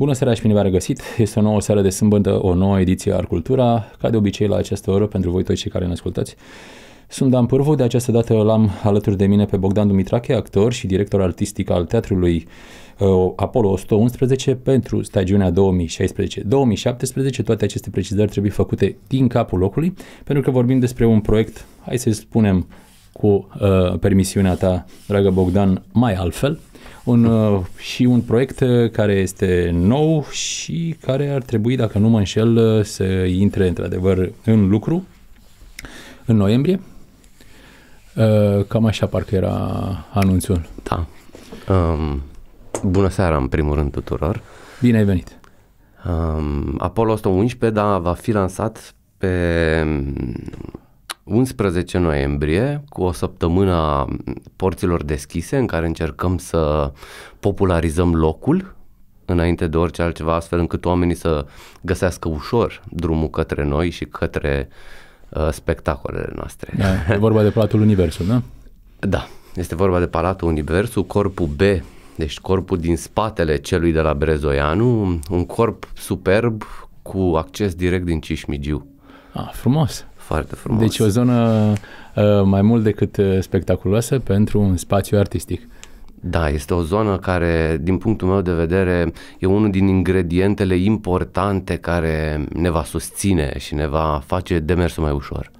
Bună seara și bine v-am regăsit! Este o nouă seară de sâmbătă, o nouă ediție Ar Cultura, ca de obicei la această oră pentru voi toți cei care ne ascultați. Sunt Dan Pârvu, de această dată l-am alături de mine pe Bogdan Dumitrache, actor și director artistic al teatrului uh, Apollo 111 pentru stagiunea 2016-2017. Toate aceste precizări trebuie făcute din capul locului, pentru că vorbim despre un proiect, hai să spunem, cu uh, permisiunea ta, dragă Bogdan, mai altfel, un, uh, și un proiect uh, care este nou și care ar trebui, dacă nu mă înșel, uh, să intre într-adevăr în lucru în noiembrie. Cam așa parcă era anunțul. Da. Um, bună seara în primul rând tuturor. Bine ai venit. Um, Apollo 111, da, va fi lansat pe 11 noiembrie, cu o săptămână porților deschise, în care încercăm să popularizăm locul înainte de orice altceva, astfel încât oamenii să găsească ușor drumul către noi și către uh, spectacolele noastre. Da, e vorba de Palatul Universul, da? Da, este vorba de Palatul Universul, corpul B, deci corpul din spatele celui de la Brezoianu, un corp superb cu acces direct din Cismigiu. Ah, frumos! Foarte frumos. Deci o zonă uh, mai mult decât uh, spectaculoasă pentru un spațiu artistic. Da, este o zonă care, din punctul meu de vedere, e unul din ingredientele importante care ne va susține și ne va face demersul mai ușor.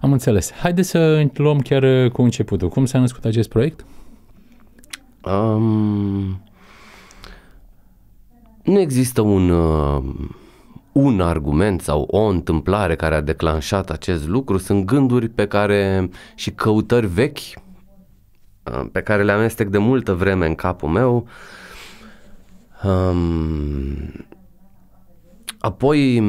Am înțeles. Haideți să luăm chiar uh, cu începutul. Cum s-a născut acest proiect? Um, nu există un uh, un argument sau o întâmplare care a declanșat acest lucru, sunt gânduri pe care și căutări vechi uh, pe care le amestec de multă vreme în capul meu. Um, apoi,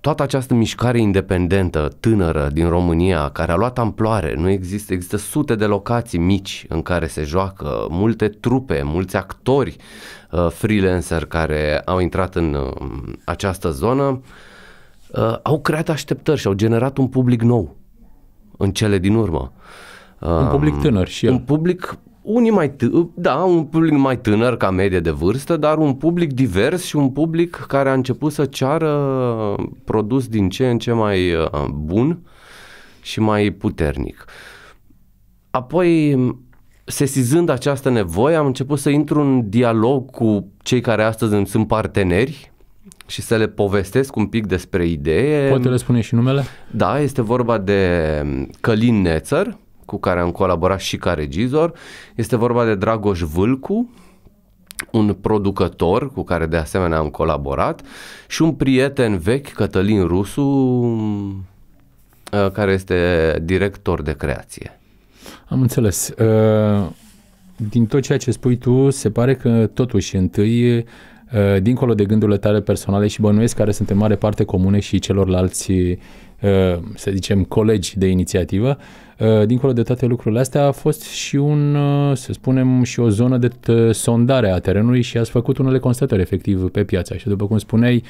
toată această mișcare independentă, tânără din România, care a luat amploare, nu există, există sute de locații mici în care se joacă, multe trupe, mulți actori Uh, freelancer care au intrat în um, această zonă uh, au creat așteptări și au generat un public nou în cele din urmă. Un um, public tânăr și el. Un public unii mai tânăr, da, un public mai tânăr ca medie de vârstă, dar un public divers și un public care a început să ceară produs din ce în ce mai uh, bun și mai puternic. Apoi sesizând această nevoie, am început să intru în dialog cu cei care astăzi îmi sunt parteneri și să le povestesc un pic despre idee. Poate le spune și numele? Da, este vorba de Călin Nețăr, cu care am colaborat și ca regizor. Este vorba de Dragoș Vâlcu, un producător cu care de asemenea am colaborat și un prieten vechi, Cătălin Rusu, uh, care este director de creație. Am înțeles. Uh, din tot ceea ce spui tu, se pare că totuși întâi uh, dincolo de gândurile tale personale și bănuiesc care sunt în mare parte comune și celorlalți, uh, să zicem, colegi de inițiativă, dincolo de toate lucrurile astea a fost și un, să spunem, și o zonă de sondare a terenului și ați făcut unele constatări efectiv pe piață. Și după cum spuneai,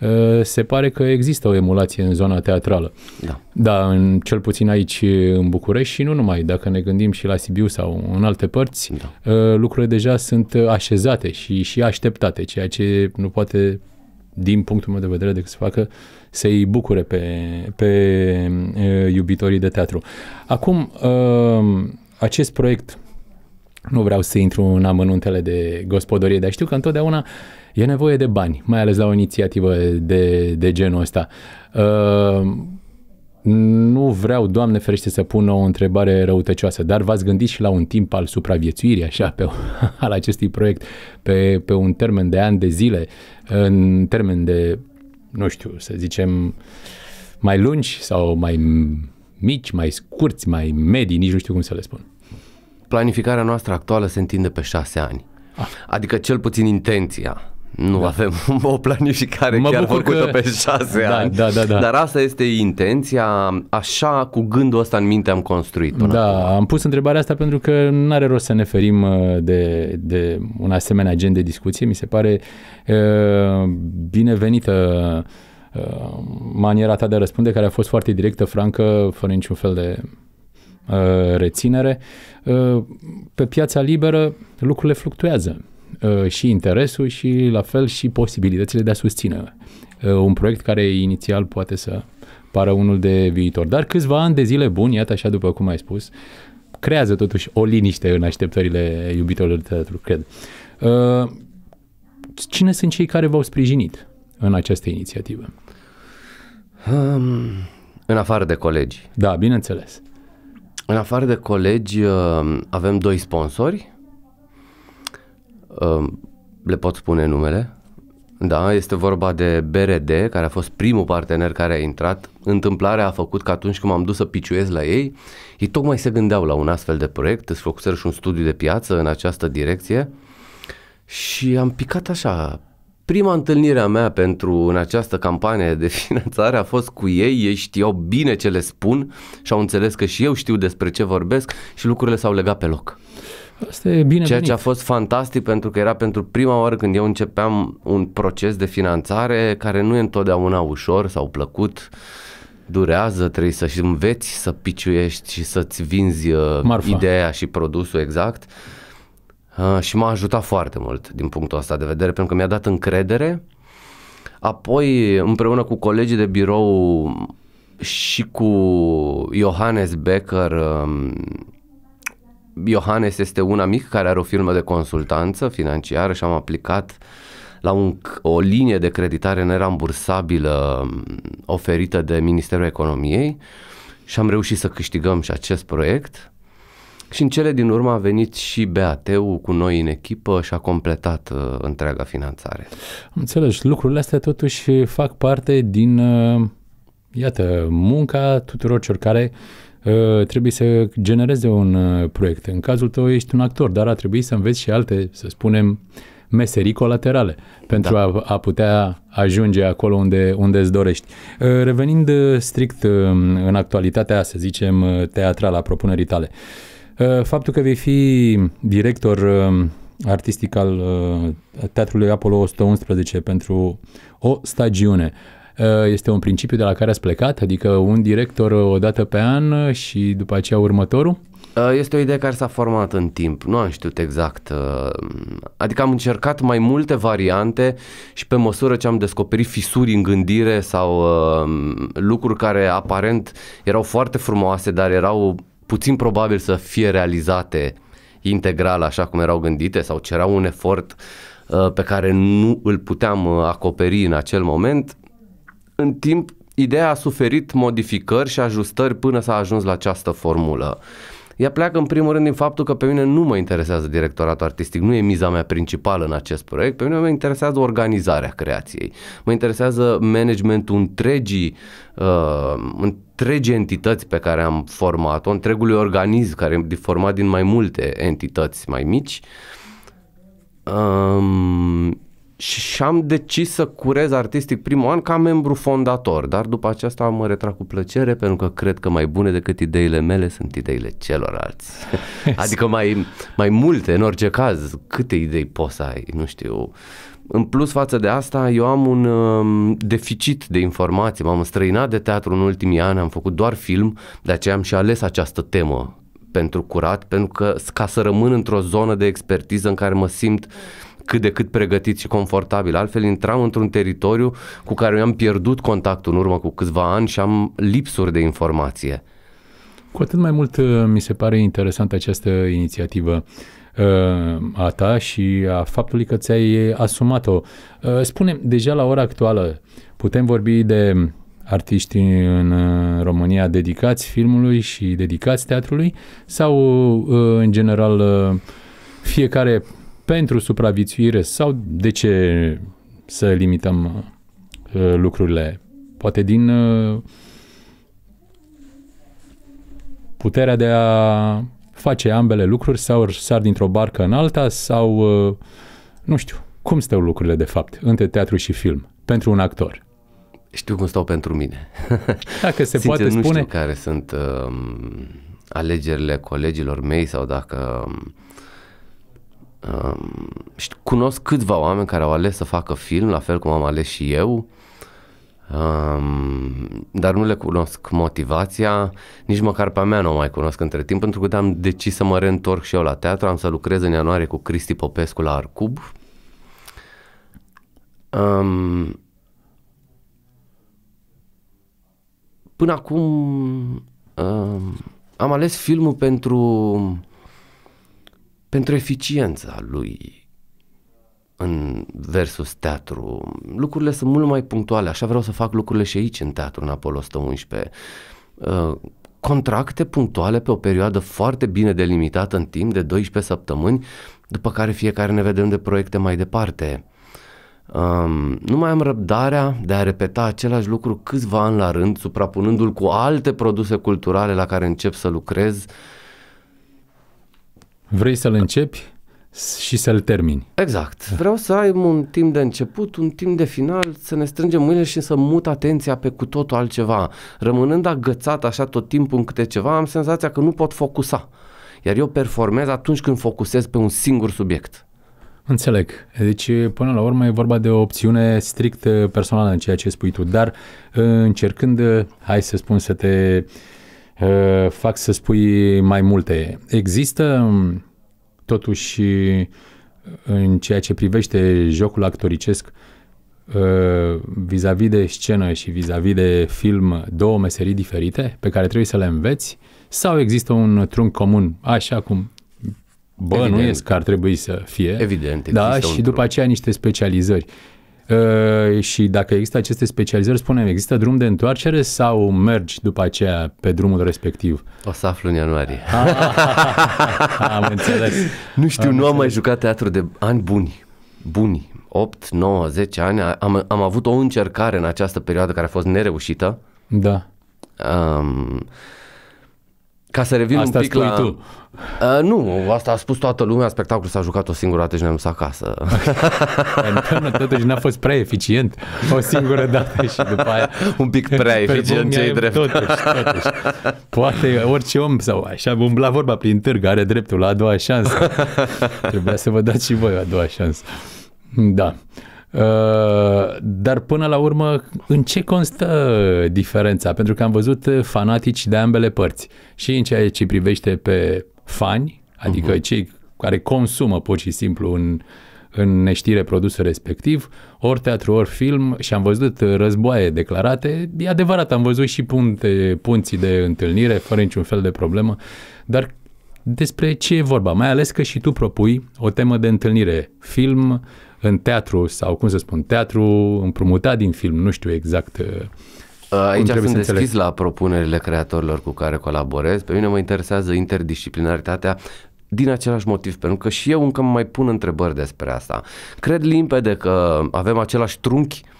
Uh, se pare că există o emulație în zona teatrală. Da. Da, în, cel puțin aici în București și nu numai. Dacă ne gândim și la Sibiu sau în alte părți, da. Uh, lucrurile deja sunt așezate și, și așteptate, ceea ce nu poate din punctul meu de vedere, decât să facă să-i bucure pe, pe uh, iubitorii de teatru. Acum, acest proiect nu vreau să intru în amănuntele de gospodărie, dar știu că întotdeauna e nevoie de bani, mai ales la o inițiativă de, de genul ăsta. Uh, nu vreau, Doamne ferește, să pun o întrebare răutăcioasă, dar v-ați gândit și la un timp al supraviețuirii, așa, pe, al acestui proiect, pe, pe un termen de ani de zile, în termen de, nu știu, să zicem, mai lungi sau mai mici, mai scurți, mai medii, nici nu știu cum să le spun planificarea noastră actuală se întinde pe șase ani. Ah. Adică cel puțin intenția. Nu da. avem o planificare mă chiar făcută că... pe șase da, ani. Da, da, da. Dar asta este intenția, așa cu gândul ăsta în minte am construit. da, acum. am pus întrebarea asta pentru că nu are rost să ne ferim uh, de, de un asemenea gen de discuție. Mi se pare e, uh, binevenită uh, maniera ta de a răspunde, care a fost foarte directă, francă, fără niciun fel de Uh, reținere, uh, pe piața liberă lucrurile fluctuează uh, și interesul și la fel și posibilitățile de a susține un proiect care inițial poate să pară unul de viitor. Dar câțiva ani de zile buni, iată așa după cum ai spus, creează totuși o liniște în așteptările iubitorilor de teatru, cred. Cine sunt cei care v-au sprijinit în această inițiativă? Um, în afară de colegi. Da, bineînțeles. În afară de colegi, uh, avem doi sponsori. Uh, le pot spune numele. Da, este vorba de BRD, care a fost primul partener care a intrat. Întâmplarea a făcut că atunci când m-am dus să piciuiesc la ei, ei tocmai se gândeau la un astfel de proiect, îți făcuseră și un studiu de piață în această direcție și am picat așa Prima întâlnire a mea pentru în această campanie de finanțare a fost cu ei, ei știau bine ce le spun și au înțeles că și eu știu despre ce vorbesc și lucrurile s-au legat pe loc. Asta e bine Ceea venit. ce a fost fantastic pentru că era pentru prima oară când eu începeam un proces de finanțare care nu e întotdeauna ușor sau plăcut durează, trebuie să și înveți să piciuiești și să-ți vinzi uh, Marfa. ideea și produsul exact. Ah, și m-a ajutat foarte mult din punctul ăsta de vedere pentru că mi-a dat încredere. Apoi, împreună cu colegii de birou și cu Johannes Becker, um, Johannes este un amic care are o firmă de consultanță financiară și am aplicat la un, o linie de creditare nerambursabilă um, oferită de Ministerul Economiei și am reușit să câștigăm și acest proiect. Și în cele din urmă a venit și BAT-ul cu noi în echipă și a completat uh, întreaga finanțare. Am Lucrurile astea totuși fac parte din, uh, iată, munca tuturor celor care uh, trebuie să genereze un uh, proiect. În cazul tău ești un actor, dar a trebuit să înveți și alte, să spunem, meserii colaterale pentru da. a, a putea ajunge acolo unde, unde îți dorești. Uh, revenind uh, strict uh, în actualitatea, să zicem, teatrală a propunerii tale, uh, Uh, faptul că vei fi director uh, artistic al uh, Teatrului Apollo 111 pentru o stagiune este un principiu de la care ați plecat? Adică un director o dată pe an și după aceea următorul? Este o idee care s-a format în timp, nu am știut exact. Adică am încercat mai multe variante și pe măsură ce am descoperit fisuri în gândire sau lucruri care aparent erau foarte frumoase, dar erau puțin probabil să fie realizate integral așa cum erau gândite sau cereau un efort uh, pe care nu îl puteam uh, acoperi în acel moment, în timp ideea a suferit modificări și ajustări până s-a ajuns la această formulă. Ea pleacă în primul rând din faptul că pe mine nu mă interesează directoratul artistic, nu e miza mea principală în acest proiect, pe mine mă interesează organizarea creației, mă interesează managementul întregii, uh, întregii entități pe care am format-o, întregului organism care e format din mai multe entități mai mici. Um, și am decis să curez artistic primul an ca membru fondator, dar după aceasta mă retrag cu plăcere pentru că cred că mai bune decât ideile mele sunt ideile celorlalți. adică mai, mai multe în orice caz, câte idei poți să ai, nu știu. În plus față de asta, eu am un um, deficit de informații, m-am străinat de teatru în ultimii ani, am făcut doar film, de aceea am și ales această temă pentru curat, pentru că ca să rămân într-o zonă de expertiză în care mă simt uh, cât de cât pregătiți și confortabil. Altfel intram într-un teritoriu cu care eu am pierdut contactul în urmă cu câțiva ani și am lipsuri de informație. Cu atât mai mult uh, mi se pare interesantă această inițiativă uh, a ta și a faptului că ți-ai asumat-o. Uh, spune, deja la ora actuală putem vorbi de artiști în România dedicați filmului și dedicați teatrului sau în general fiecare pentru supraviețuire sau de ce să limităm uh, lucrurile? Poate din uh, puterea de a face ambele lucruri sau sar dintr-o barcă în alta sau uh, nu știu, cum stau lucrurile de fapt între teatru și film pentru un actor? Știu cum stau pentru mine. Dacă se Sincer, poate spune. Nu știu care sunt uh, alegerile colegilor mei sau dacă uh, Uh, și cunosc câțiva oameni care au ales să facă film, la fel cum am ales și eu, uh, dar nu le cunosc motivația, nici măcar pe a mea nu o mai cunosc între timp, pentru că am decis să mă reîntorc și eu la teatru, am să lucrez în ianuarie cu Cristi Popescu la Arcub. Um, până acum um, am ales filmul pentru pentru eficiența lui în versus teatru. Lucrurile sunt mult mai punctuale, așa vreau să fac lucrurile și aici în teatru, în Apollo 111. Uh, contracte punctuale pe o perioadă foarte bine delimitată în timp de 12 săptămâni, după care fiecare ne vedem de proiecte mai departe. Um, nu mai am răbdarea de a repeta același lucru câțiva ani la rând, suprapunându-l cu alte produse culturale la care încep să lucrez uh, Vrei să-l începi și să-l termini. Exact. Vreau să ai un timp de început, un timp de final, să ne strângem mâinile și să mut atenția pe cu totul altceva. Rămânând agățat așa tot timpul în câte ceva, am senzația că nu pot focusa. Iar eu performez atunci când focusez pe un singur subiect. Înțeleg. Deci, până la urmă, e vorba de o opțiune strict eh, personală în ceea ce spui tu, dar eh, încercând, eh, hai să spun, să te uh, Ă, fac să spui mai multe. Există mm, totuși în ceea ce privește jocul actoricesc ă, vis-a-vis de scenă și vis-a-vis de film două meserii diferite pe care trebuie să le înveți sau există un trunc comun așa cum bănuiesc că ar trebui să fie. Evident. Da, și după trunc. aceea niște specializări. Ă, și dacă există aceste specializări, spunem, există drum de întoarcere sau mergi după aceea pe drumul respectiv? O să aflu în ianuarie. Ah, ah, am înțeles. Nu știu, am nu înțeles. am mai jucat teatru de ani buni. Buni. 8, 9, 10 ani. Am, am avut o încercare în această perioadă care a fost nereușită. Da. Um, ca să revin asta un pic la... Tu. Uh, nu, asta a spus toată lumea, spectacolul s-a jucat o singură dată și ne-am dus acasă. Înseamnă totuși n-a fost prea eficient o singură dată și după aia... Un pic prea eficient, ce drept. Totuși, totuși. Poate orice om sau așa, umbla vorba prin târg, are dreptul la a doua șansă. Trebuia să vă dați și voi a doua șansă. Da. Uh, dar până la urmă, în ce constă diferența? Pentru că am văzut fanatici de ambele părți. Și în ceea ce privește pe fani, adică uh-huh. cei care consumă pur și simplu un, în neștire produsul respectiv, ori teatru, ori film și am văzut războaie declarate. E adevărat, am văzut și punte, punții de întâlnire, fără niciun fel de problemă, dar despre ce e vorba? Mai ales că și tu propui o temă de întâlnire, film, în teatru sau, cum să spun, teatru împrumutat din film, nu știu exact uh, uh, Aici sunt deschis înțeleg. la propunerile creatorilor cu care colaborez. Pe mine mă interesează interdisciplinaritatea din același motiv, pentru că și eu încă mai pun întrebări despre asta. Cred limpede că avem același trunchi uh,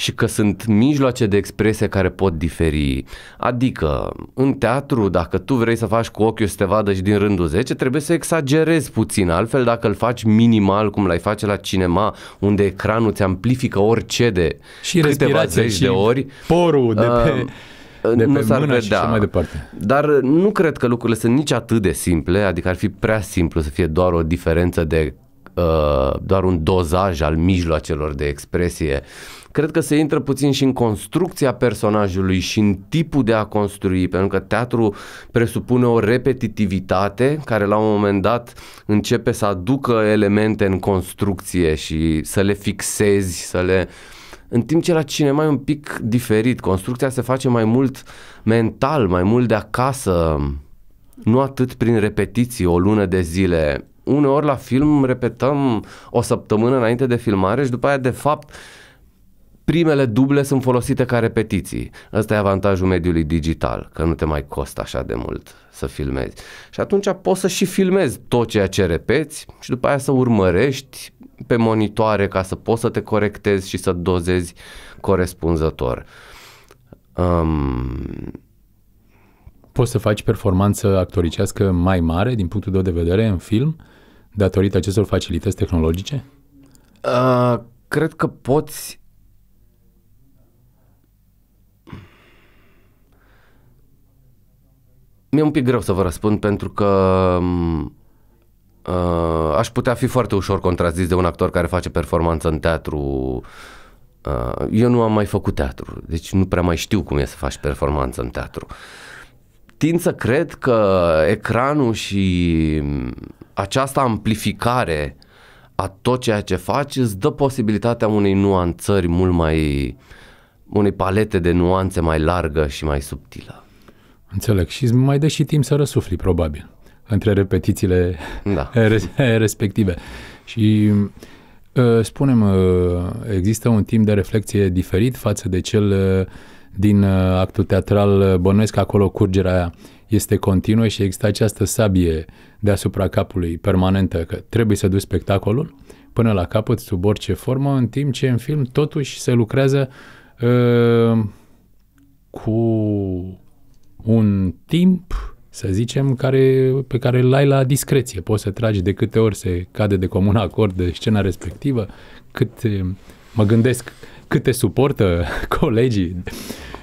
și că sunt mijloace de expresie care pot diferi. Adică, în teatru, dacă tu vrei să faci cu ochiul să te vadă și din rândul 10, trebuie să exagerezi puțin. Altfel, dacă îl faci minimal, cum l-ai face la cinema, unde ecranul ți amplifică orice de și câteva zeci și de ori. porul de uh, pe... Uh, de nu s-ar mână vedea. și mai departe. Dar uh, nu cred că lucrurile sunt nici atât de simple, adică ar fi prea simplu să fie doar o diferență de uh, doar un dozaj al mijloacelor de expresie cred că se intră puțin și în construcția personajului și în tipul de a construi, pentru că teatru presupune o repetitivitate care la un moment dat începe să aducă elemente în construcție și să le fixezi, să le... În timp ce la cinema e un pic diferit, construcția se face mai mult mental, mai mult de acasă, nu atât prin repetiții o lună de zile. Uneori la film repetăm o săptămână înainte de filmare și după aia de fapt primele duble sunt folosite ca repetiții. Ăsta e avantajul mediului digital, că nu te mai costă așa de mult să filmezi. Și atunci poți să și filmezi tot ceea ce repeți și după aia să urmărești pe monitoare ca să poți să te corectezi și să dozezi corespunzător. Um... Poți să faci performanță actoricească mai mare din punctul de vedere în film datorită acestor facilități tehnologice? Uh, cred că poți Mi-e un pic greu să vă răspund pentru că mm, uh, aș putea fi foarte ușor contrazis de un actor care face performanță în teatru. Uh, eu nu am mai făcut teatru, deci nu prea mai știu cum e să faci performanță în teatru. Tind să cred că ecranul și mm, această amplificare a tot ceea ce faci îți dă posibilitatea unei nuanțări mult mai unei palete de nuanțe mai largă și mai subtilă. Înțeleg. Și mai dă și timp să răsufli, probabil, între repetițiile da. respective. Și uh, spunem, uh, există un timp de reflexie diferit față de cel uh, din actul teatral bănuiesc acolo curgerea aia este continuă și există această sabie deasupra capului permanentă că trebuie să duci spectacolul până la capăt, sub orice formă, în timp ce în film totuși se lucrează uh, cu un timp, să zicem, care, pe care îl ai la discreție. Poți să tragi de câte ori se cade de comun acord de scena respectivă, cât eh, mă gândesc cât te suportă colegii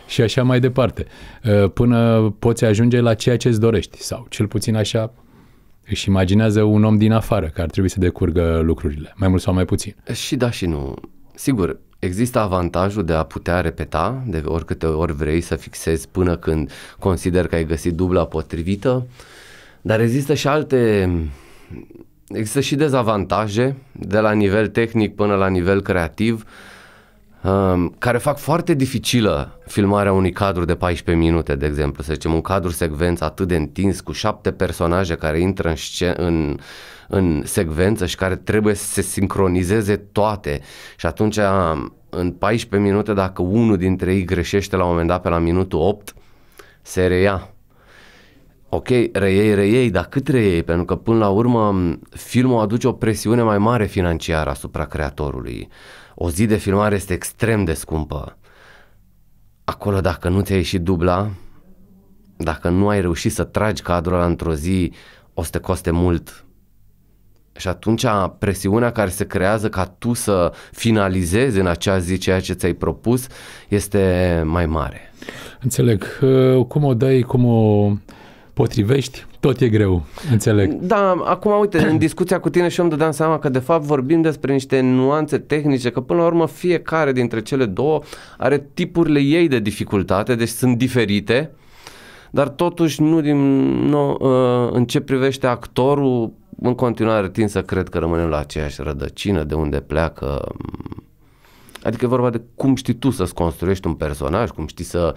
și așa mai departe, eh, până poți ajunge la ceea ce îți dorești sau cel puțin așa își imaginează un om din afară că ar trebui să decurgă lucrurile, mai mult sau mai puțin. Și da și nu. Sigur, Există avantajul de a putea repeta de oricâte ori vrei să fixezi până când consider că ai găsit dubla potrivită, dar există și alte există și dezavantaje de la nivel tehnic până la nivel creativ um, care fac foarte dificilă filmarea unui cadru de 14 minute, de exemplu, să zicem, un cadru secvență atât de întins cu șapte personaje care intră în, scen- în în secvență și care trebuie să se sincronizeze toate și atunci în 14 minute dacă unul dintre ei greșește la un moment dat pe la minutul 8 se reia ok, reiei, reiei, dar cât reiei? Pentru că până la urmă filmul aduce o presiune mai mare financiară asupra creatorului. O zi de filmare este extrem de scumpă. Acolo dacă nu ți-a ieșit dubla, dacă nu ai reușit să tragi cadrul ăla într-o zi, o să te coste mult și atunci presiunea care se creează ca tu să finalizezi în acea zi ceea ce ți-ai propus este mai mare. Înțeleg. Ă, cum o dai, cum o potrivești, tot e greu, înțeleg. Da, acum uite, în discuția cu tine și eu îmi dădeam seama că de fapt vorbim despre niște nuanțe tehnice, că până la urmă fiecare dintre cele două are tipurile ei de dificultate, deci sunt diferite, dar totuși nu din, nu, ă, în ce privește actorul în continuare tind să cred că rămânem la aceeași rădăcină, de unde pleacă. Adică e vorba de cum știi tu să-ți construiești un personaj, cum știi să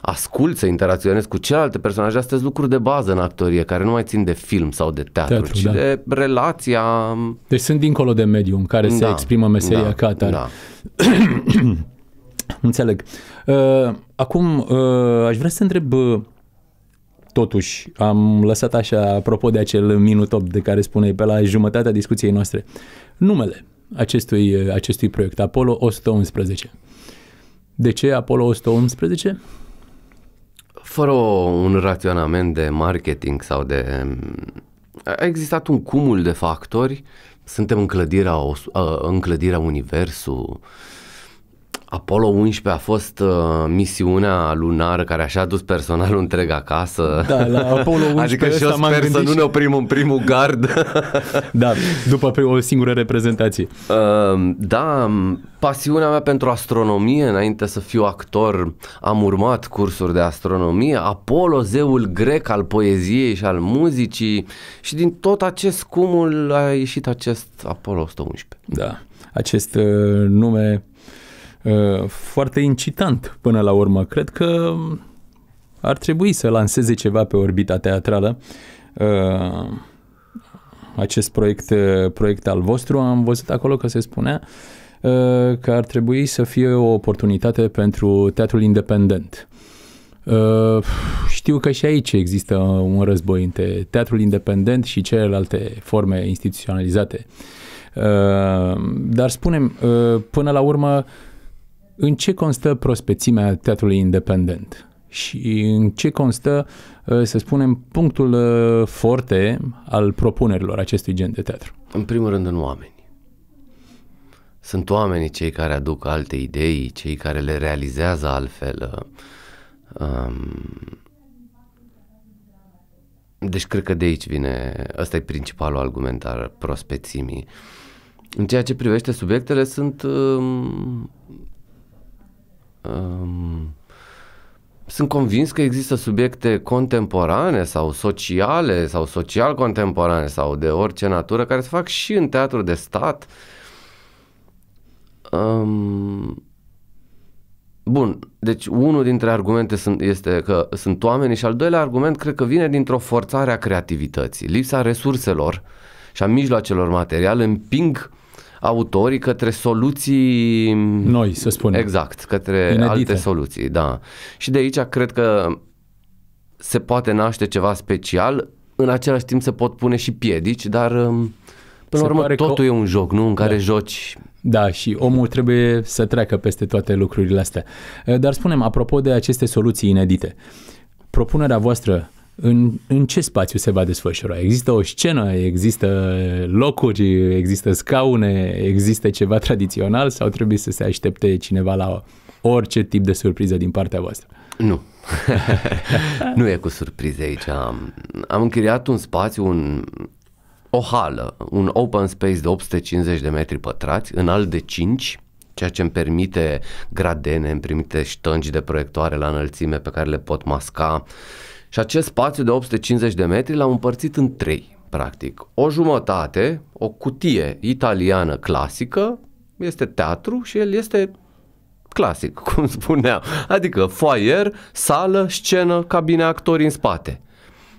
asculți, să interacționezi cu celelalte personaje. Astea sunt lucruri de bază în actorie, care nu mai țin de film sau de teatru, teatru ci da. de relația... Deci sunt dincolo de mediul în care da, se exprimă meseria da, ca Da. Înțeleg. Uh, acum, uh, aș vrea să întreb uh, totuși am lăsat așa, apropo de acel minut 8 de care spuneai pe la jumătatea discuției noastre, numele acestui, acestui proiect, Apollo 111. De ce Apollo 111? Fără un raționament de marketing sau de... A existat un cumul de factori. Suntem în clădirea, în clădirea universului. Apollo 11 a fost uh, misiunea lunară care așa a dus personalul întreg acasă. Da, la Apollo 11 Adică și eu sper să nu ne oprim în primul gard. da, după o singură reprezentație. Uh, da, pasiunea mea pentru astronomie, înainte să fiu actor, am urmat cursuri de astronomie, Apollo, zeul grec al poeziei și al muzicii și din tot acest cumul a ieșit acest Apollo 111. Da, acest uh, nume Uh, foarte incitant până la urmă. Cred că ar trebui să lanseze ceva pe orbita teatrală. Uh, acest proiect, proiect al vostru, am văzut acolo că se spunea uh, că ar trebui să fie o oportunitate pentru teatrul independent. Știu că și aici există un război între teatrul independent și celelalte forme instituționalizate. Dar spunem, până la urmă, în ce constă prospețimea teatrului independent și în ce constă, ă, să spunem, punctul ă, forte al propunerilor acestui gen de teatru? În primul rând în oameni. Sunt oamenii cei care aduc alte idei, cei care le realizează altfel. Ă, deci cred că de aici vine, ăsta e principalul argument al prospețimii. În ceea ce privește subiectele, sunt Um, sunt convins că există subiecte contemporane sau sociale sau social contemporane sau de orice natură care se fac și în teatru de stat. Um, Bun, deci unul dintre argumente sunt, este că sunt oamenii și al doilea argument cred că vine dintr-o forțare a creativității. Lipsa resurselor și a mijloacelor materiale împing autorii către soluții noi, să spunem. Exact, către Inedite. alte soluții, da. Și de aici cred că se poate naște ceva special, în același timp se pot pune și piedici, dar um, până la urmă totul că... e un joc, nu? În care da. joci da, și omul trebuie să treacă peste toate lucrurile astea. Dar spunem, apropo de aceste soluții inedite, propunerea voastră în, în ce spațiu se va desfășura? Există o scenă, există locuri, există scaune, există ceva tradițional sau trebuie să se aștepte cineva la orice tip de surpriză din partea voastră? Nu. nu e cu surprize aici. Am, am închiriat un spațiu, un, o hală, un open space de 850 de metri pătrați, alt de 5, ceea ce îmi permite gradene, îmi permite ștângi de proiectoare la înălțime pe care le pot masca și acest spațiu de 850 de metri l-am împărțit în trei, practic. O jumătate, o cutie italiană clasică, este teatru și el este clasic, cum spuneam. Adică foyer, sală, scenă, cabine actori în spate.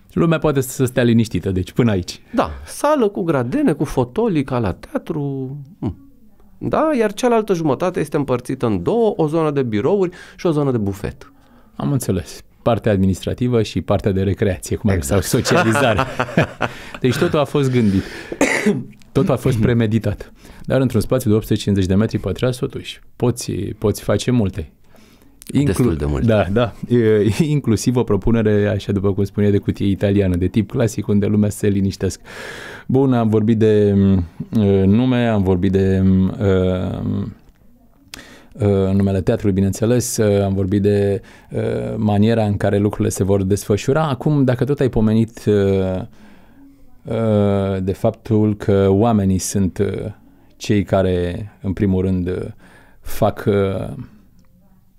Lumea poate să stea liniștită, deci până aici. Da, sală cu gradene, cu fotolii, ca la teatru. Mm. Da, iar cealaltă jumătate este împărțită în două, o zonă de birouri și o zonă de bufet. Am înțeles partea administrativă și partea de recreație, cum exact. sau socializare. deci totul a fost gândit. Totul a fost mm-hmm. premeditat. Dar într-un spațiu de 850 de metri pătrați, totuși, poți, poți face multe. Inclu- Destul de multe. Da, da. E, inclusiv o propunere, așa după cum spunea, de cutie italiană, de tip clasic, unde lumea se liniștească. Bun, am vorbit de mm, uh, nume, am vorbit de mm, uh, Uh, în numele teatrului, bineînțeles, uh, am vorbit de uh, maniera în care lucrurile se vor desfășura. Acum, dacă tot ai pomenit de faptul că oamenii sunt cei care, în primul rând, fac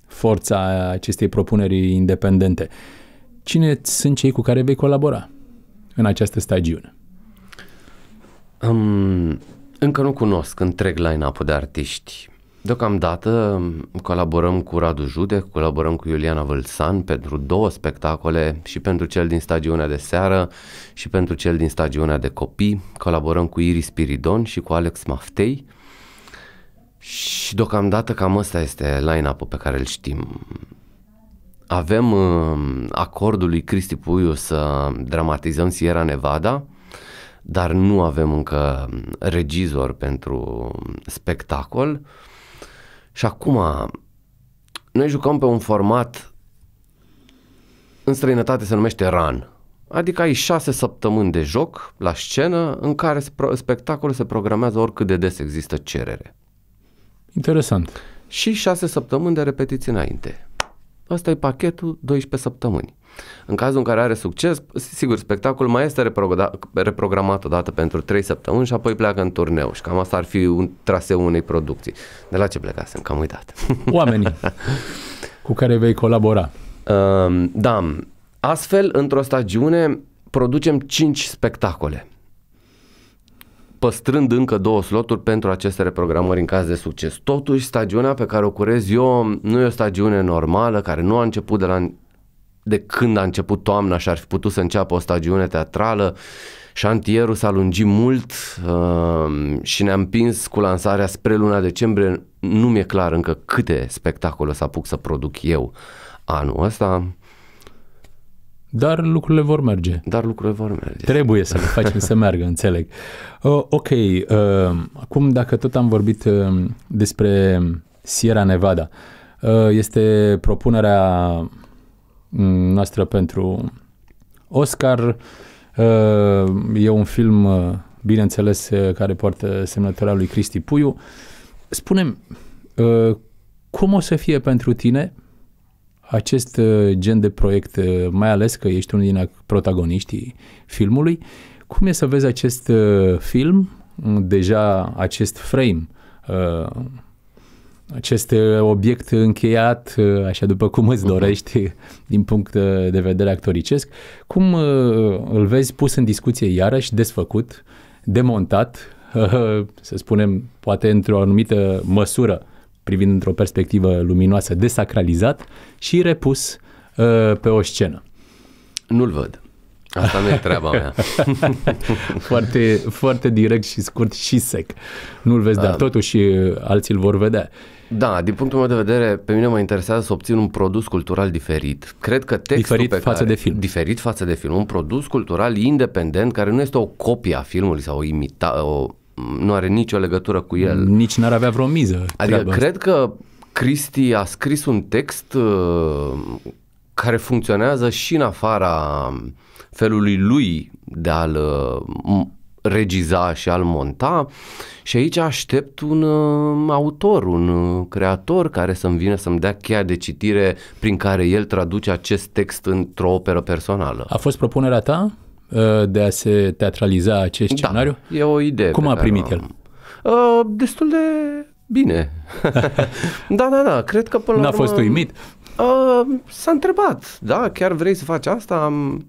forța acestei propuneri independente. Cine sunt cei cu care vei colabora în această stagiune? Um, încă nu cunosc întreg line up de artiști Deocamdată mm, colaborăm cu Radu Jude, colaborăm cu Iuliana Vâlsan pentru două spectacole, și pentru cel din stagiunea de seară și pentru cel din stagiunea de copii. Colaborăm cu Iris Spiridon și cu Alex Maftei. Și deocamdată cam ăsta este line-up-ul pe care îl știm. Avem mm, acordul lui Cristi Puiu să dramatizăm Sierra Nevada, dar nu avem încă mm, regizor pentru spectacol. Și acum, noi jucăm pe un format în străinătate se numește run. Adică ai șase săptămâni de joc la scenă în care spectacolul se programează oricât de des există cerere. Interesant. Și șase săptămâni de repetiții înainte. Asta e pachetul 12 săptămâni. În cazul în care are succes, sigur, spectacolul mai este reprogramat o dată pentru 3 săptămâni și apoi pleacă în turneu și cam asta ar fi un traseu unei producții. De la ce Sunt Cam uitat. Oamenii cu care vei colabora. Uh, da, astfel, într-o stagiune, producem 5 spectacole păstrând încă două sloturi pentru aceste reprogramări în caz de succes. Totuși, stagiunea pe care o curez eu nu e o stagiune normală, care nu a început de la de când a început toamna și ar fi putut să înceapă o stagiune teatrală. Șantierul s-a lungit mult uh, și ne am împins cu lansarea spre luna decembrie. Nu mi-e clar încă câte spectacole să apuc să produc eu anul ăsta. Dar lucrurile vor merge. Dar lucrurile vor merge. Trebuie să le facem să meargă, înțeleg. Uh, ok, uh, acum dacă tot am vorbit uh, despre Sierra Nevada, uh, este propunerea noastră pentru Oscar. Uh, e un film, uh, bineînțeles, uh, care poartă semnătura lui Cristi Puiu. Spunem, cum o să fie pentru tine acest gen de proiect, mai ales că ești unul din protagoniștii filmului, cum e să vezi acest film, deja acest frame acest uh, obiect încheiat, uh, așa după cum îți mhm. dorești, din punct uh, de vedere actoricesc, cum îl vezi pus în discuție iarăși, desfăcut, demontat, să spunem, poate într-o anumită măsură, privind într-o perspectivă luminoasă, desacralizat și repus pe o scenă? Nu-l văd. Asta nu e treaba mea. foarte, foarte direct și scurt și sec. Nu-l vezi, da. dar totuși alții îl vor vedea. Da, din punctul meu de vedere, pe mine mă interesează să obțin un produs cultural diferit. Cred că textul diferit pe față care, de film. Diferit față de film. Un produs cultural independent care nu este o copie a filmului sau o imita, o, nu are nicio legătură cu el. Nici n-ar avea vreo miză. Adică cred asta. că Cristi a scris un text uh, care funcționează și în afara felului lui de a-l uh, regiza și al monta și aici aștept un uh, autor, un uh, creator care să-mi vină să-mi dea cheia de citire prin care el traduce acest text într-o operă personală. A fost propunerea ta uh, de a se teatraliza acest da, scenariu? e o idee. Cum a primit el? Uh, destul de bine. da, da, da, cred că până N-a la N-a urmă... fost uimit? Uh, s-a întrebat, da, chiar vrei să faci asta? Am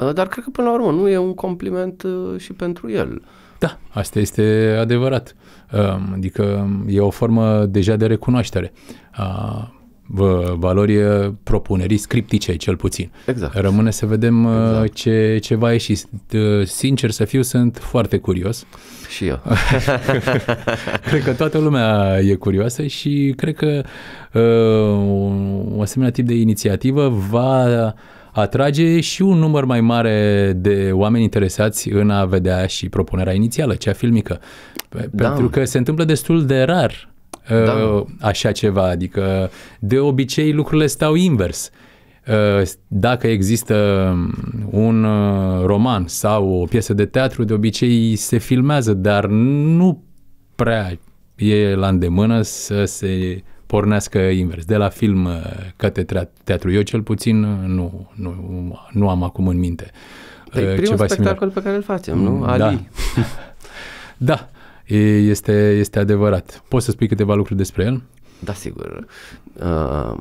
Uh, dar cred că până la urmă nu e un compliment uh, și pentru el. Da, asta este adevărat. Um, adică e o formă deja de recunoaștere a uh, valori propunerii scriptice, cel puțin. Exact. Rămâne să vedem exact. ce, ce va ieși. Sincer să fiu, sunt foarte curios. Și eu. cred că toată lumea e curioasă și cred că uh, o asemenea tip de inițiativă va atrage și un număr mai mare de oameni interesați în a vedea și propunerea inițială, cea filmică. Da. Pentru că se întâmplă destul de rar da. Uh, așa ceva, adică de obicei lucrurile stau invers uh, dacă există um, un uh, roman sau o piesă de teatru, de obicei se filmează, dar nu prea e la îndemână să se pornească invers. De la film uh, către teatru. Eu cel puțin uh, nu, nu, nu am acum în minte. Păi uh, primul ceva spectacol similar. pe care îl facem, nu? Mm, Ali. Da. da. Este, este adevărat. Poți să spui câteva lucruri despre el? Da, sigur. Uh,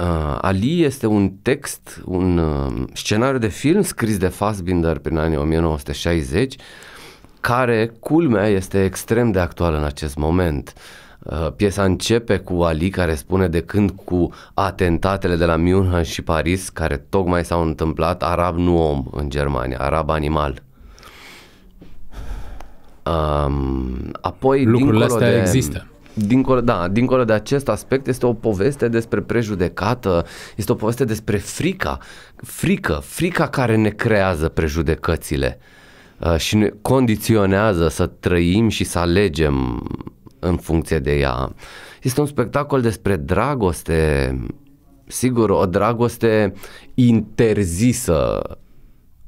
uh, Ali este un text, un uh, scenariu de film scris de Fassbinder prin anii 1960, care, culmea, este extrem de actual în acest moment. Uh, Uh, piesa începe cu Ali care spune de când cu atentatele de la München și Paris care tocmai s-au întâmplat, arab nu om în Germania, arab animal. Um, apoi, Lucrurile astea de, există. Dincolo, da, dincolo de acest aspect este o poveste despre prejudecată, este o poveste despre frica, frică, frica care ne creează prejudecățile uh, și ne condiționează să trăim și să alegem în funcție de ea. Este un spectacol despre dragoste, sigur, o dragoste interzisă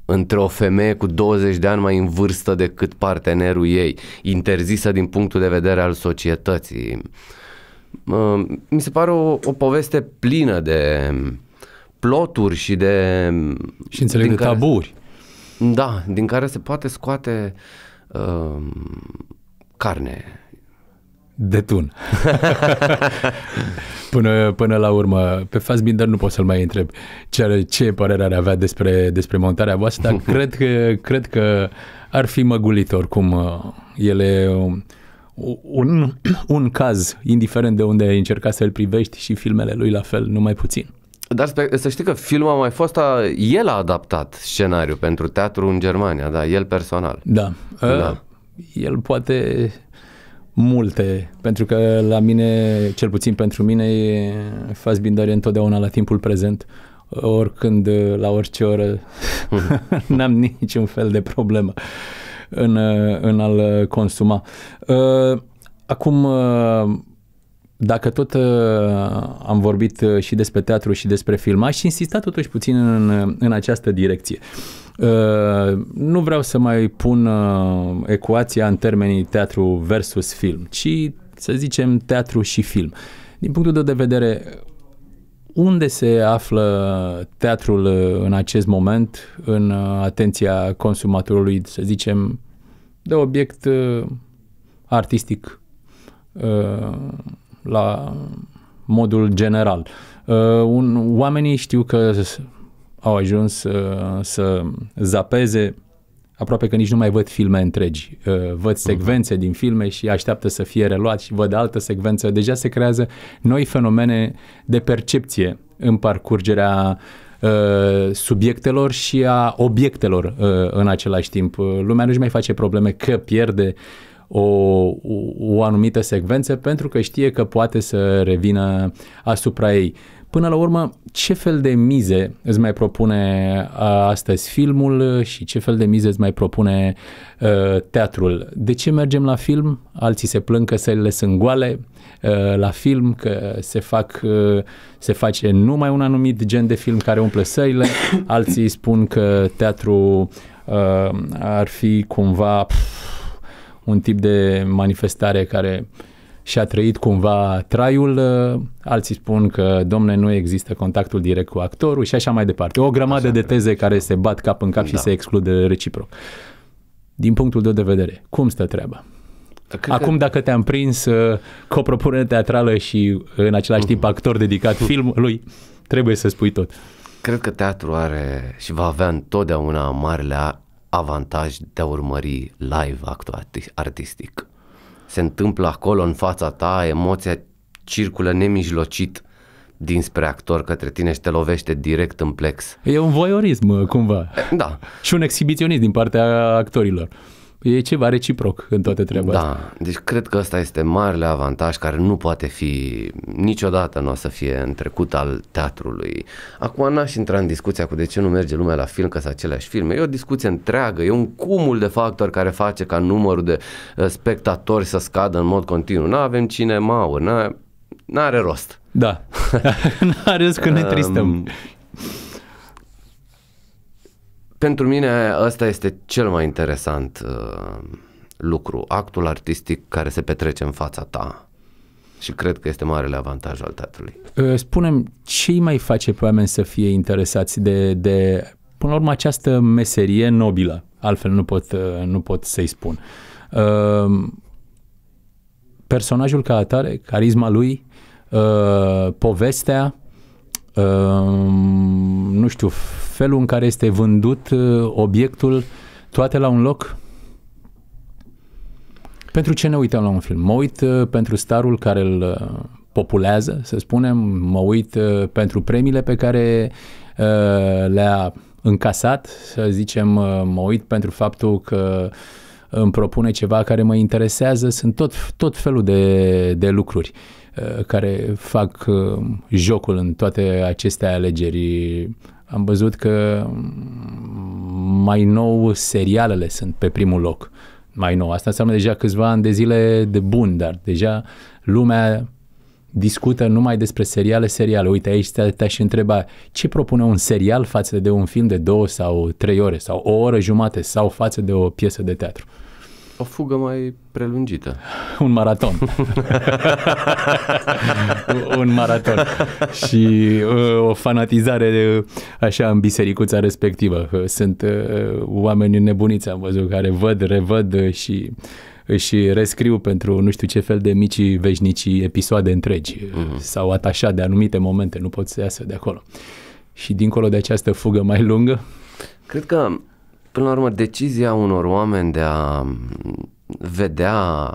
între o femeie cu 20 de ani mai în vârstă decât partenerul ei, interzisă din punctul de vedere al societății. Mi se pare o, o poveste plină de ploturi și de... Și înțeleg de care, taburi. Da, din care se poate scoate uh, carne de tun. până, până la urmă, pe Fassbinder nu pot să-l mai întreb ce, ce părere ar avea despre, despre montarea voastră, dar cred că, cred că ar fi măgulit oricum. Uh, ele un, un caz, indiferent de unde ai încerca să-l privești și filmele lui la fel, numai puțin. Dar să știi că filmul a mai fost, a, el a adaptat scenariul pentru teatru în Germania, da, el personal. Da. da. Uh, el poate multe, pentru că la mine, cel puțin pentru mine, e bindare întotdeauna la timpul prezent, oricând, la orice oră, mhm. n-am niciun fel de problemă în, în a-l consuma. Ă, acum, ă, dacă tot uh, am vorbit uh, și despre teatru și despre film, aș insista totuși puțin în, în această direcție. Uh, nu vreau să mai pun uh, ecuația în termenii teatru versus film, ci să zicem teatru și film. Din punctul de vedere, unde se află teatrul uh, în acest moment în uh, atenția consumatorului, să zicem, de obiect artistic? la modul general. Uh, un, oamenii știu că au ajuns să, uh, să zapeze aproape că nici nu mai văd filme întregi. Uh, văd secvențe din filme și așteaptă să fie reluat și văd altă secvență. Deja se creează noi fenomene de percepție în parcurgerea subiectelor și a obiectelor în același timp. Lumea nu-și mai face probleme că pierde o, o anumită secvență pentru că știe că poate să revină asupra ei. Până la urmă, ce fel de mize îți mai propune astăzi filmul și ce fel de mize îți mai propune uh, teatrul? De ce mergem la film? Alții se plâng că sările sunt goale uh, la film, că se, fac, uh, se face numai un anumit gen de film care umple săile. Alții spun că teatru uh, ar fi cumva... Pf, un tip de manifestare care și-a trăit cumva traiul, uh, alții spun că, domne, nu există contactul direct cu actorul și așa mai departe. O grămadă așa de teze trebuie. care se bat cap în cap da. și se exclude reciproc. Din punctul de vedere, cum stă treaba? Cred Acum, că... dacă te-am prins uh, cu o propunere teatrală și uh, în același uh-huh. timp actor dedicat mhm. filmului, trebuie să spui tot. Cred că teatru are și va avea întotdeauna marele avantaj de a urmări live actul artistic. Se întâmplă acolo în fața ta, emoția circulă nemijlocit dinspre actor către tine și te lovește direct în plex. E un voyeurism, cumva. Da. și un exhibiționist din partea actorilor e ceva reciproc în toate treaba da, asta. deci cred că ăsta este marele avantaj care nu poate fi, niciodată nu o să fie în trecut al teatrului. Acum n-aș intra în discuția cu de ce nu merge lumea la film, că sunt aceleași filme. E o discuție întreagă, e un cumul de factori care face ca numărul de uh, spectatori să scadă în mod continuu. Nu avem cinema, ă, nu are rost. Da, nu are rost că ne tristăm pentru mine ăsta este cel mai interesant uh, lucru, actul artistic care se petrece în fața ta. Și cred că este marele avantaj al teatrului. Uh, spunem, ce îi mai face pe oameni să fie interesați de, de până la urmă, această meserie nobilă? Altfel nu pot, uh, nu pot să-i spun. Uh, personajul ca atare, carisma lui, uh, povestea, Ehm, nu știu, felul în care este vândut eh, obiectul, toate la un loc? Pentru ce ne uităm la un film? Mă uit eh, pentru starul care îl eh, populează, să spunem, mă uit pentru premiile pe care le-a încasat, să zicem, mă uit pentru faptul că îmi propune ceva care mă interesează, sunt tot, tot felul de, de lucruri. Uh, Eh, care fac eh, jocul în toate aceste alegeri. Am văzut că mm, mai nou serialele sunt pe primul loc. Mai nou. Asta înseamnă deja câțiva ani de zile de bun, dar deja lumea discută numai despre seriale, seriale. Uite, aici te-aș întreba ce propune un serial față de un film de două sau trei ore sau o oră jumate sau față de o piesă de teatru. Uh, o fugă mai prelungită. Un maraton. un maraton. Și uh, o fanatizare uh, așa în bisericuța respectivă. Uh, sunt oameni nebuniți, am văzut, care văd, revăd și își rescriu pentru nu știu ce fel de mici veșnici episoade întregi. Mm-hmm. S-au atașat de anumite momente, nu pot să iasă de acolo. Și dincolo de această fugă mai lungă? Cred că Până la urmă, decizia unor oameni de a vedea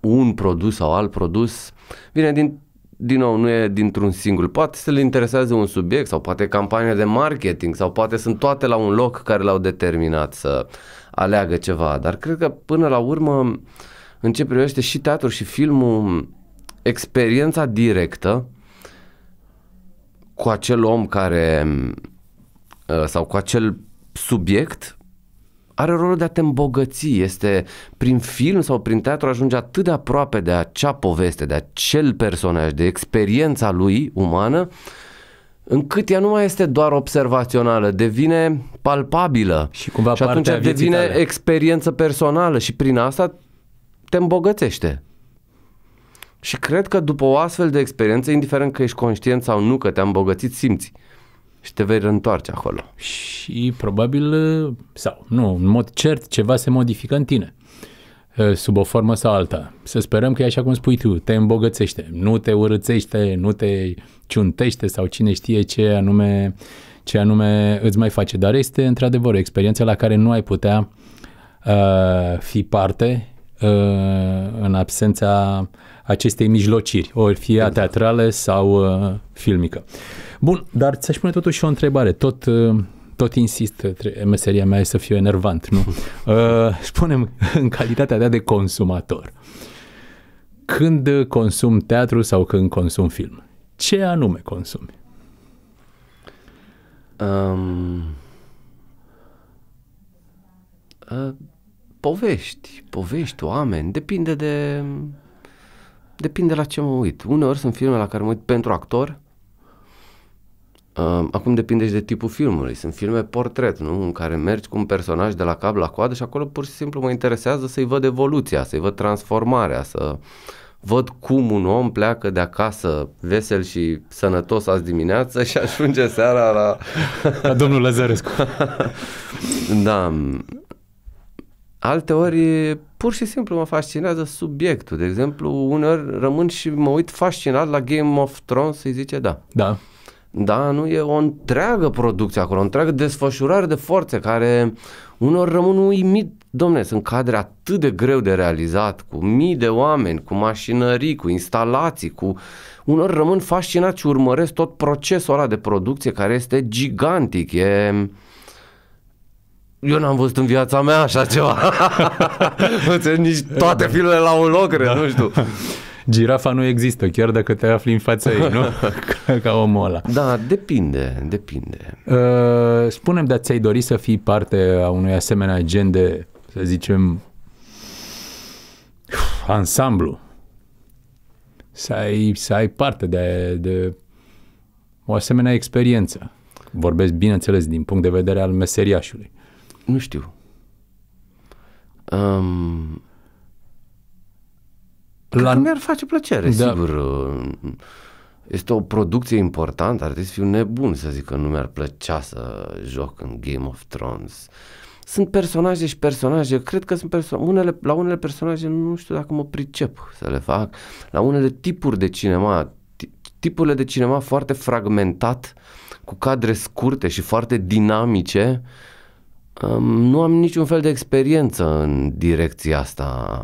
un produs sau alt produs vine din din nou, nu e dintr-un singur. Poate să le interesează un subiect sau poate campania de marketing sau poate sunt toate la un loc care l-au determinat să aleagă ceva. Dar cred că până la urmă, în ce privește și teatru și filmul, experiența directă cu acel om care ă, sau cu acel subiect are rolul de a te îmbogăți, este prin film sau prin teatru ajunge atât de aproape de acea poveste, de acel personaj, de experiența lui umană, încât ea nu mai este doar observațională, devine palpabilă și, cumva și atunci devine tale. experiență personală și prin asta te îmbogățește. Și cred că după o astfel de experiență, indiferent că ești conștient sau nu că te-a îmbogățit, simți și te vei întoarce acolo. Și probabil, sau nu, în mod cert, ceva se modifică în tine sub o formă sau alta. Să sperăm că e așa cum spui tu, te îmbogățește, nu te urățește, nu te ciuntește sau cine știe ce anume, ce anume îți mai face. Dar este într-adevăr o experiență la care nu ai putea uh, fi parte uh, în absența acestei mijlociri, ori fie exact. teatrale sau uh, filmică. Bun, dar ți-aș pune totuși o întrebare. Tot, uh, tot insist, uh, meseria mea e să fiu enervant, nu? uh, spunem, în calitatea ta de consumator, când consum teatru sau când consum film, ce anume consumi? Um, uh, povești, povești, oameni, depinde de depinde la ce mă uit. Uneori sunt filme la care mă uit pentru actor, Acum depinde și de tipul filmului. Sunt filme portret, nu? În care mergi cu un personaj de la cap la coadă și acolo pur și simplu mă interesează să-i văd evoluția, să-i văd transformarea, să văd cum un om pleacă de acasă vesel și sănătos azi dimineață și ajunge seara la... La domnul Lăzărescu. da. Alte ori pur și simplu mă fascinează subiectul. De exemplu, uneori rămân și mă uit fascinat la Game of Thrones, să zice da. Da. Da, nu e o întreagă producție acolo, o întreagă desfășurare de forțe care unor rămân uimit. Domne, sunt cadre atât de greu de realizat, cu mii de oameni, cu mașinării, cu instalații, cu... Unor rămân fascinați și urmăresc tot procesul ăla de producție care este gigantic, e... Eu n-am văzut în viața mea așa ceva. Nici toate filmele la un loc, da. nu știu girafa nu există, chiar dacă te afli în fața ei, nu? ca, omul ăla. Da, depinde, depinde. Uh, Spunem spune dar ți-ai dori să fii parte a unui asemenea gen de, să zicem, ansamblu? Să ai, să ai parte de, de o asemenea experiență. Vorbesc, bineînțeles, din punct de vedere al meseriașului. Nu știu. Um, la... Mi-ar face plăcere, da. sigur. Este o producție importantă, ar trebui să fiu nebun să zic că nu mi-ar plăcea să joc în Game of Thrones. Sunt personaje și personaje, cred că sunt perso- unele, la unele personaje nu știu dacă mă pricep să le fac, la unele tipuri de cinema, tipurile de cinema foarte fragmentat, cu cadre scurte și foarte dinamice, nu am niciun fel de experiență în direcția asta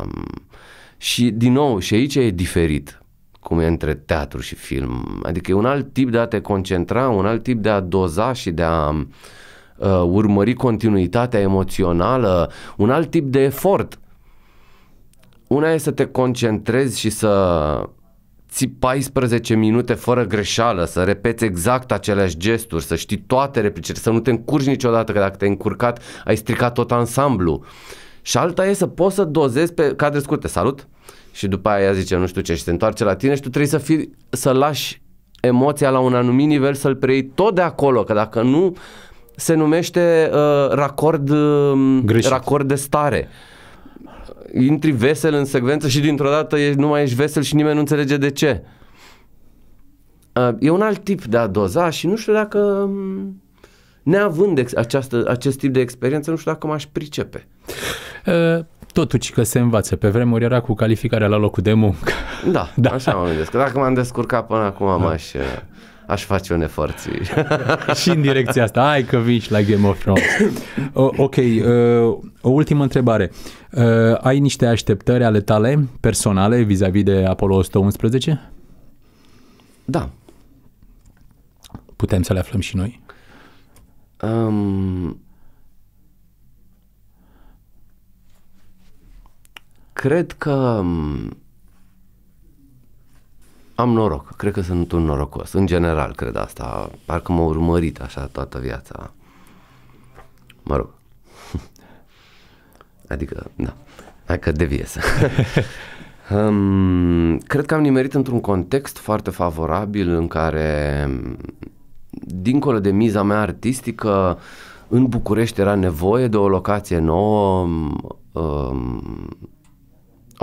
și din nou, și aici e diferit cum e între teatru și film. Adică e un alt tip de a te concentra, un alt tip de a doza și de a uh, urmări continuitatea emoțională, un alt tip de efort. Una e să te concentrezi și să ții 14 minute fără greșeală, să repeți exact aceleași gesturi, să știi toate replicele, să nu te încurci niciodată, că dacă te-ai încurcat, ai stricat tot ansamblu. Și alta e să poți să dozezi pe cadre scurte, salut, și după aia zice nu știu ce și se întoarce la tine și tu trebuie să fii, să lași emoția la un anumit nivel, să-l preiei tot de acolo, că dacă nu se numește uh, racord, uh, racord de stare. Intri vesel în secvență și dintr-o dată ești, nu mai ești vesel și nimeni nu înțelege de ce. Uh, e un alt tip de a doza și nu știu dacă um, neavând ex- această, acest tip de experiență, nu știu dacă m-aș pricepe totuși că se învață. Pe vremuri era cu calificarea la locul de muncă. Da, da. așa mă gândesc. Dacă m-am descurcat până acum, da. aș aș face un efort. și în direcția asta. Hai că vii și la Game of Thrones. O, ok, o ultimă întrebare. ai niște așteptări ale tale personale vis-a-vis de Apollo 111? Da. Putem să le aflăm și noi? Um, Cred că mm, am noroc, cred că sunt un norocos. În general, cred asta. Parcă m-a urmărit așa toată viața. Mă rog. Adică, da. Hai că să. um, cred că am nimerit într-un context foarte favorabil în care, dincolo de miza mea artistică, în București era nevoie de o locație nouă, um,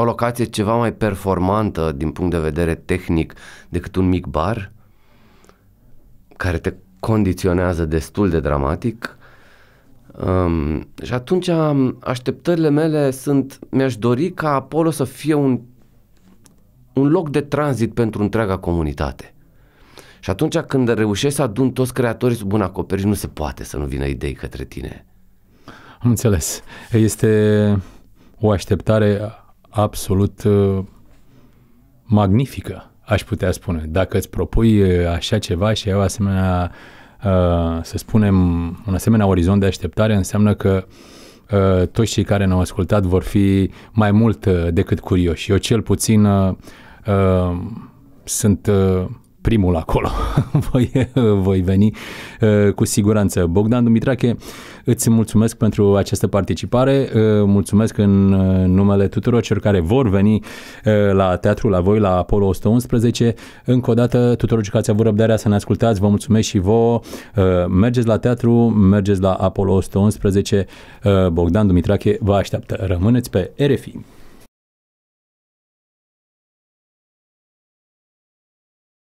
o locație ceva mai performantă din punct de vedere tehnic decât un mic bar care te condiționează destul de dramatic um, și atunci așteptările mele sunt, mi-aș dori ca Apollo să fie un, un loc de tranzit pentru întreaga comunitate. Și atunci când reușești să adun toți creatorii sub un acoperiș, nu se poate să nu vină idei către tine. Am înțeles. Este o așteptare absolut uh, magnifică, aș putea spune. Dacă îți propui uh, așa ceva și ai o asemenea, uh, să spunem, un asemenea orizont de așteptare, înseamnă că toți cei care ne-au ascultat vor fi mai mult decât curioși. Eu cel puțin sunt primul acolo. voi, voi veni uh, cu siguranță. Bogdan Dumitrache, îți mulțumesc pentru această participare, uh, mulțumesc în uh, numele tuturor celor care vor veni la teatru, la voi, la Apollo 111. Încă o dată, tuturor celor care ați avut răbdarea să ne ascultați, vă mulțumesc și vouă. Mergeți la teatru, mergeți la Apollo 111. Bogdan Dumitrache vă așteaptă. Rămâneți pe RFI.